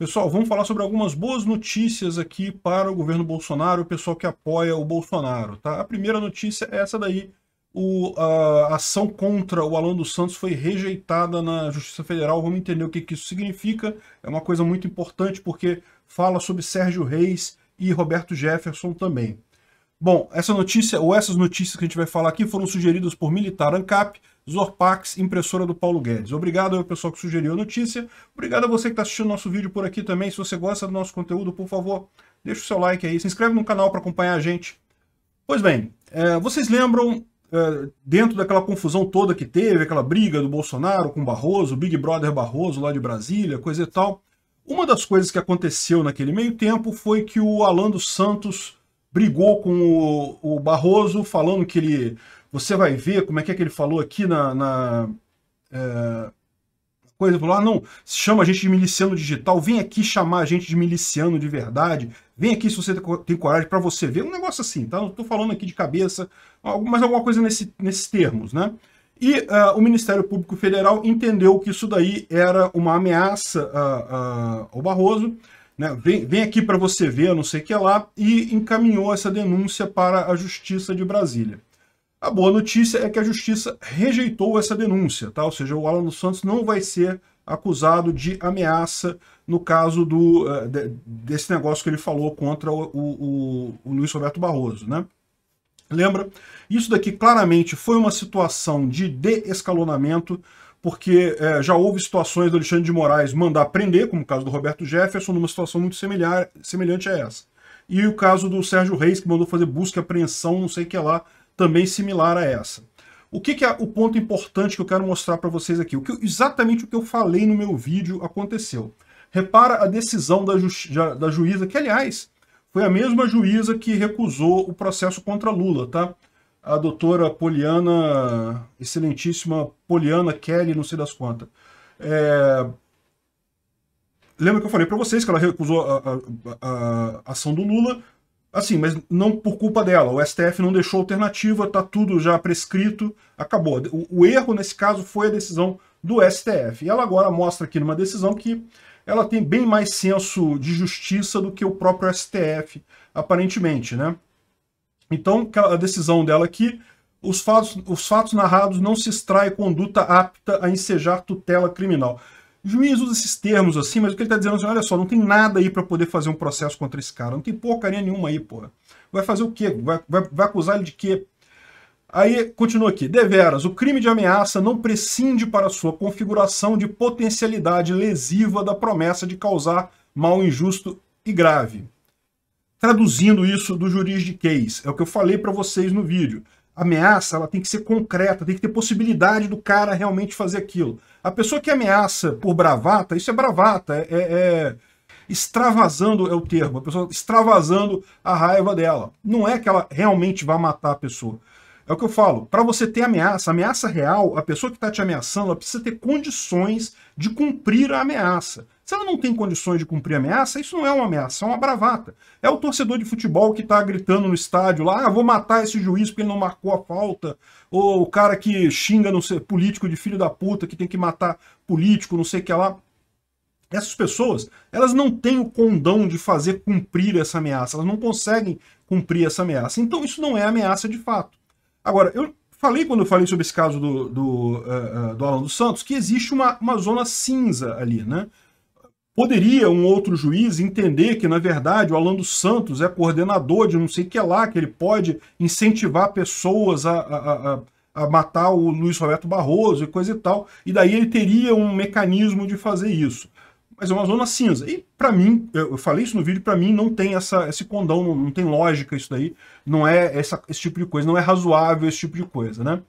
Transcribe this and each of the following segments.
Pessoal, vamos falar sobre algumas boas notícias aqui para o governo Bolsonaro, o pessoal que apoia o Bolsonaro, tá? A primeira notícia é essa daí. O, a ação contra o Alan dos Santos foi rejeitada na Justiça Federal. Vamos entender o que, que isso significa. É uma coisa muito importante porque fala sobre Sérgio Reis e Roberto Jefferson também. Bom, essa notícia, ou essas notícias que a gente vai falar aqui, foram sugeridas por Militar ANCAP, Zorpax, impressora do Paulo Guedes. Obrigado ao pessoal que sugeriu a notícia. Obrigado a você que está assistindo nosso vídeo por aqui também. Se você gosta do nosso conteúdo, por favor, deixa o seu like aí. Se inscreve no canal para acompanhar a gente. Pois bem, é, vocês lembram, é, dentro daquela confusão toda que teve, aquela briga do Bolsonaro com Barroso, Big Brother Barroso lá de Brasília, coisa e tal, uma das coisas que aconteceu naquele meio tempo foi que o Alan dos Santos brigou com o, o Barroso, falando que ele você vai ver como é que, é que ele falou aqui na, na é, coisa, falou, ah, não, chama a gente de miliciano digital, vem aqui chamar a gente de miliciano de verdade, vem aqui se você tem coragem para você ver, um negócio assim, tá? Não tô falando aqui de cabeça, mas alguma coisa nesse, nesses termos, né? E uh, o Ministério Público Federal entendeu que isso daí era uma ameaça uh, uh, ao Barroso, né? vem, vem aqui para você ver, não sei o que lá, e encaminhou essa denúncia para a Justiça de Brasília. A boa notícia é que a justiça rejeitou essa denúncia, tá? Ou seja, o Alan dos Santos não vai ser acusado de ameaça no caso do, eh, de, desse negócio que ele falou contra o, o, o, Luiz Roberto Barroso, né? Lembra? Isso daqui claramente foi uma situação de descalonamento, porque eh, já houve situações do Alexandre de Moraes mandar prender, como o caso do Roberto Jefferson, numa situação muito semelhante a essa. E o caso do Sérgio Reis, que mandou fazer busca e apreensão, não sei o que lá, também similar a essa. O que, que, é o ponto importante que eu quero mostrar para vocês aqui? O que, exatamente o que eu falei no meu vídeo aconteceu. Repara a decisão da, ju da juíza, que, aliás, foi a mesma juíza que recusou o processo contra Lula, tá? A doutora Poliana, excelentíssima Poliana Kelly, não sei das quantas. É... Lembra que eu falei para vocês que ela recusou a, a, a, a ação do Lula Assim, mas não por culpa dela. O STF não deixou alternativa, está tudo já prescrito, acabou. O, o, erro nesse caso foi a decisão do STF. E ela agora mostra aqui numa decisão que ela tem bem mais senso de justiça do que o próprio STF, aparentemente, né? Então, a decisão dela aqui, os fatos, os fatos narrados não se extrai conduta apta a ensejar tutela criminal. Juiz usa esses termos assim, mas o que ele está dizendo é assim, olha só, não tem nada aí para poder fazer um processo contra esse cara, não tem porcaria nenhuma aí, porra. Vai fazer o quê? Vai, vai, vai acusar ele de quê? Aí, continua aqui. Deveras, o crime de ameaça não prescinde para sua configuração de potencialidade lesiva da promessa de causar mal injusto e grave. Traduzindo isso do case, é o que eu falei para vocês no vídeo ameaça ela tem que ser concreta, tem que ter possibilidade do cara realmente fazer aquilo. A pessoa que ameaça por bravata, isso é bravata, é, é, é extravasando é o termo, a pessoa extravasando a raiva dela. Não é que ela realmente vá matar a pessoa. É o que eu falo, para você ter ameaça, ameaça real, a pessoa que está te ameaçando, ela precisa ter condições de cumprir a ameaça. Se ela não tem condições de cumprir ameaça, isso não é uma ameaça, é uma bravata. É o torcedor de futebol que está gritando no estádio lá, ah, vou matar esse juiz porque ele não marcou a falta, ou o cara que xinga no político de filho da puta que tem que matar político, não sei o que lá. Essas pessoas, elas não têm o condão de fazer cumprir essa ameaça, elas não conseguem cumprir essa ameaça. Então isso não é ameaça de fato. Agora, eu falei quando eu falei sobre esse caso do, do, uh, do Alan dos Santos que existe uma, uma zona cinza ali, né? Poderia um outro juiz entender que, na verdade, o Alan dos Santos é coordenador de não sei o que lá, que ele pode incentivar pessoas a, a, a, a, matar o Luiz Roberto Barroso e coisa e tal, e daí ele teria um mecanismo de fazer isso. Mas é uma zona cinza. E, para mim, eu falei isso no vídeo, para mim não tem essa, esse condão, não, não tem lógica isso daí, não é essa, esse tipo de coisa, não é razoável esse tipo de coisa, né?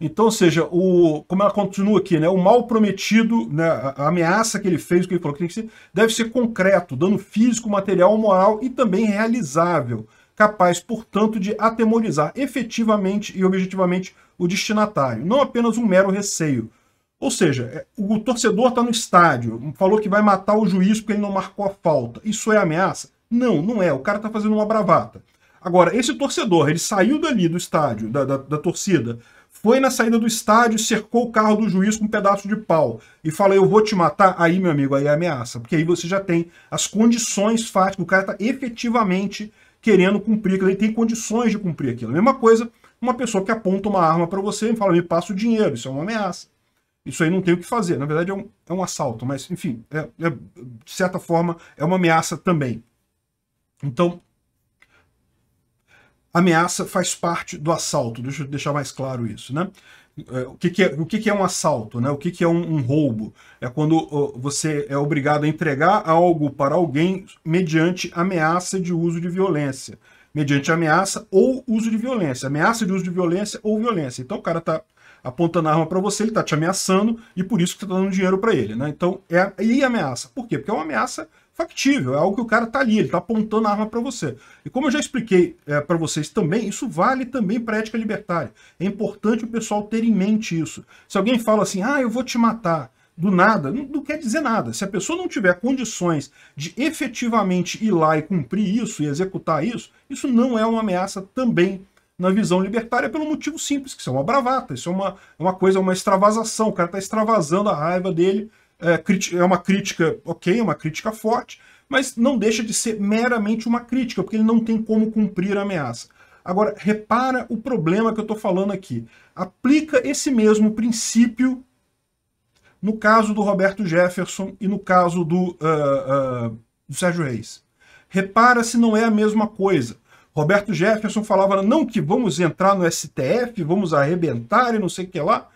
Então, ou seja, o, como ela continua aqui, né, o mal prometido, né, a ameaça que ele fez, que ele falou que tem que ser, deve ser concreto, dano físico, material, moral e também realizável, capaz, portanto, de atemorizar efetivamente e objetivamente o destinatário, não apenas um mero receio. Ou seja, é, o torcedor está no estádio, falou que vai matar o juiz porque ele não marcou a falta. Isso é ameaça? Não, não é. O cara está fazendo uma bravata. Agora, esse torcedor, ele saiu dali do estádio, da, da, da torcida, foi na saída do estádio, cercou o carro do juiz com um pedaço de pau e fala, eu vou te matar, aí, meu amigo, aí é ameaça. Porque aí você já tem as condições fáticas, o cara está efetivamente querendo cumprir aquilo, ele tem condições de cumprir aquilo. A mesma coisa, uma pessoa que aponta uma arma para você e fala, me passa o dinheiro, isso é uma ameaça. Isso aí não tem o que fazer. Na verdade, é um, é um assalto, mas, enfim, é, é, de certa forma, é uma ameaça também. Então, ameaça faz parte do assalto, deixa eu deixar mais claro isso, né? É, o que, que é, o que, que, é um assalto, né? O que, que é um, um roubo? É quando você é obrigado a entregar algo para alguém mediante ameaça de uso de violência. Mediante ameaça ou uso de violência. Ameaça de uso de violência ou violência. Então o cara tá apontando a arma para você, ele tá te ameaçando e por isso que tá dando dinheiro para ele. Né? Então, é, e ameaça. Por quê? Porque é uma ameaça factível, é algo que o cara tá ali, ele tá apontando a arma para você. E como eu já expliquei é, para vocês também, isso vale também para ética libertária. É importante o pessoal ter em mente isso. Se alguém fala assim, ah, eu vou te matar, do nada, não, não, quer dizer nada. Se a pessoa não tiver condições de efetivamente ir lá e cumprir isso e executar isso, isso não é uma ameaça também na visão libertária pelo motivo simples, que isso é uma bravata, isso é uma, é uma coisa, uma extravasação, o cara está extravasando a raiva dele é, é uma crítica, ok, é uma crítica forte, mas não deixa de ser meramente uma crítica, porque ele não tem como cumprir a ameaça. Agora, repara o problema que eu estou falando aqui. Aplica esse mesmo princípio no caso do Roberto Jefferson e no caso do, uh, uh, do Sérgio Reis. Repara se não é a mesma coisa. Roberto Jefferson falava, não, que vamos entrar no STF, vamos arrebentar e não sei o que lá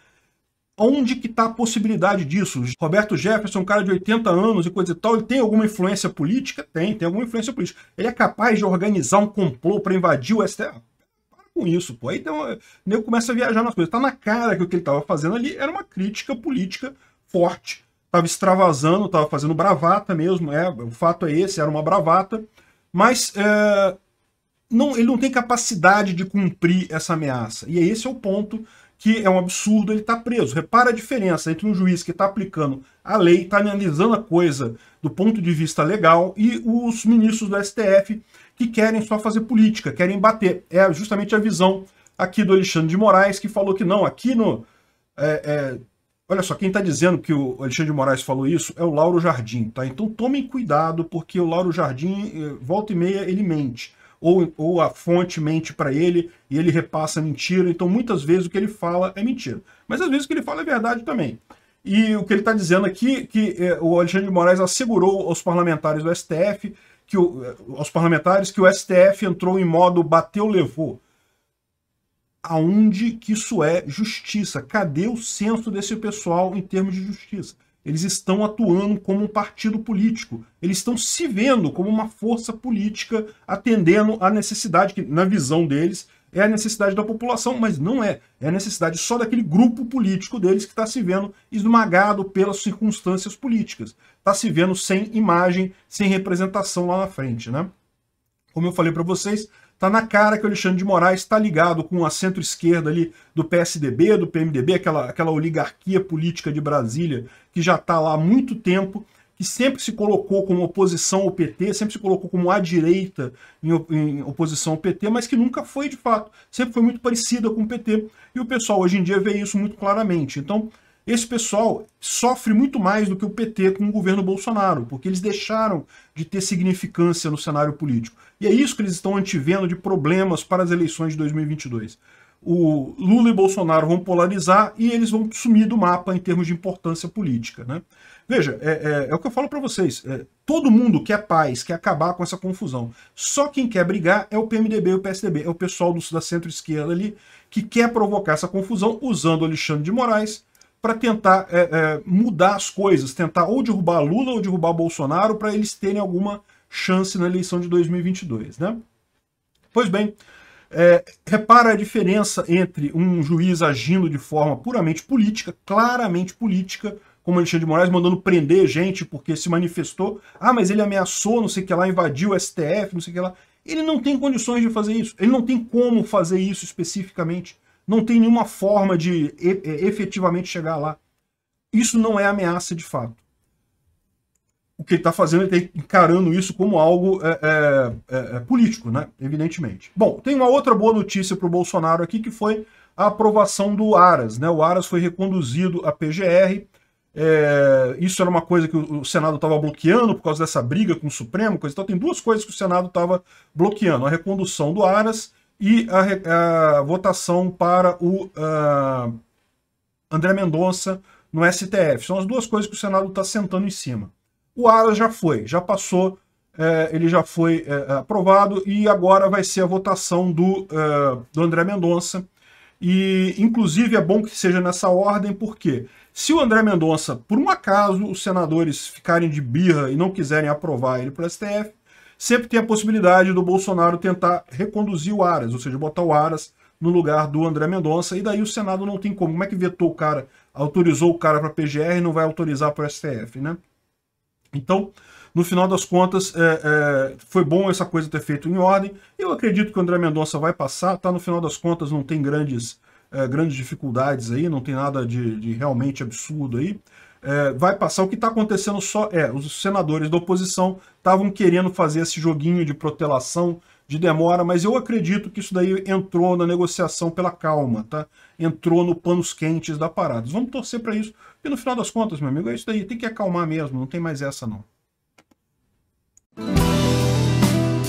onde que está a possibilidade disso? Roberto Jefferson, um cara de 80 anos e coisa e tal, ele tem alguma influência política? Tem, tem alguma influência política. Ele é capaz de organizar um complô para invadir o STF? Para com isso, pô. Aí então, o nego começa a viajar nas coisas. Está na cara que o que ele estava fazendo ali era uma crítica política forte. Estava extravasando, estava fazendo bravata mesmo. É, o fato é esse, era uma bravata. Mas é, não, ele não tem capacidade de cumprir essa ameaça. E é esse é o ponto que é um absurdo ele estar tá preso. Repara a diferença entre um juiz que está aplicando a lei, está analisando a coisa do ponto de vista legal, e os ministros do STF que querem só fazer política, querem bater. É justamente a visão aqui do Alexandre de Moraes, que falou que não, aqui no. É, é, olha só, quem está dizendo que o Alexandre de Moraes falou isso é o Lauro Jardim, tá? Então tomem cuidado, porque o Lauro Jardim, eh, volta e meia, ele mente ou, ou a fonte mente para ele e ele repassa mentira. Então, muitas vezes o que ele fala é mentira. Mas às vezes o que ele fala é verdade também. E o que ele está dizendo aqui, que é, o Alexandre de Moraes assegurou aos parlamentares do STF, que o, é, aos parlamentares, que o STF entrou em modo bateu-levou. Aonde que isso é justiça? Cadê o senso desse pessoal em termos de justiça? Eles estão atuando como um partido político. Eles estão se vendo como uma força política atendendo à necessidade que, na visão deles, é a necessidade da população, mas não é. É a necessidade só daquele grupo político deles que está se vendo esmagado pelas circunstâncias políticas. Está se vendo sem imagem, sem representação lá na frente, né? Como eu falei para vocês, Tá na cara que o Alexandre de Moraes está ligado com a centro-esquerda ali do PSDB, do PMDB, aquela, aquela oligarquia política de Brasília que já está lá há muito tempo, que sempre se colocou como oposição ao PT, sempre se colocou como a direita em, em, oposição ao PT, mas que nunca foi de fato, sempre foi muito parecida com o PT. E o pessoal hoje em dia vê isso muito claramente. Então, esse pessoal sofre muito mais do que o PT com o governo Bolsonaro, porque eles deixaram de ter significância no cenário político. E é isso que eles estão antivendo de problemas para as eleições de 2022. O Lula e Bolsonaro vão polarizar e eles vão sumir do mapa em termos de importância política. Né? Veja, é, é, é o que eu falo para vocês. É, todo mundo quer paz, quer acabar com essa confusão. Só quem quer brigar é o PMDB e o PSDB. É o pessoal do, da centro-esquerda ali que quer provocar essa confusão usando o Alexandre de Moraes para tentar é, é, mudar as coisas, tentar ou derrubar Lula ou derrubar Bolsonaro para eles terem alguma chance na eleição de 2022, né? Pois bem, é, repara a diferença entre um juiz agindo de forma puramente política, claramente política, como Alexandre de Moraes, mandando prender gente porque se manifestou. Ah, mas ele ameaçou, não sei o que lá, invadiu o STF, não sei o que lá. Ele não tem condições de fazer isso. Ele não tem como fazer isso especificamente não tem nenhuma forma de efetivamente chegar lá. Isso não é ameaça de fato. O que ele está fazendo ele está encarando isso como algo é, é, é, é, político, né? evidentemente. Bom, tem uma outra boa notícia para o Bolsonaro aqui, que foi a aprovação do Aras. Né? O Aras foi reconduzido à PGR. É, isso era uma coisa que o, o Senado estava bloqueando por causa dessa briga com o Supremo. Coisa. Então tem duas coisas que o Senado estava bloqueando. A recondução do Aras e a, a votação para o uh, André Mendonça no STF. São as duas coisas que o Senado está sentando em cima. O Aras já foi, já passou, é, ele já foi é, aprovado e agora vai ser a votação do, ah, do André Mendonça. E, inclusive, é bom que seja nessa ordem, porque se o André Mendonça, por um acaso, os senadores ficarem de birra e não quiserem aprovar ele para o STF, sempre tem a possibilidade do Bolsonaro tentar reconduzir o Aras, ou seja, botar o Aras no lugar do André Mendonça, e daí o Senado não tem como. Como é que vetou o cara, autorizou o cara para PGR e não vai autorizar para o STF, né? Então, no final das contas, é, é, foi bom essa coisa ter feito em ordem. Eu acredito que o André Mendonça vai passar, tá? No final das contas, não tem grandes, é, grandes dificuldades aí, não tem nada de, de realmente absurdo aí é, vai passar. O que está acontecendo só é, os senadores da oposição estavam querendo fazer esse joguinho de protelação, de demora, mas eu acredito que isso daí entrou na negociação pela calma, tá? Entrou no panos quentes da parada. Vamos torcer para isso, porque no final das contas, meu amigo, é isso daí, tem que acalmar mesmo, não tem mais essa não.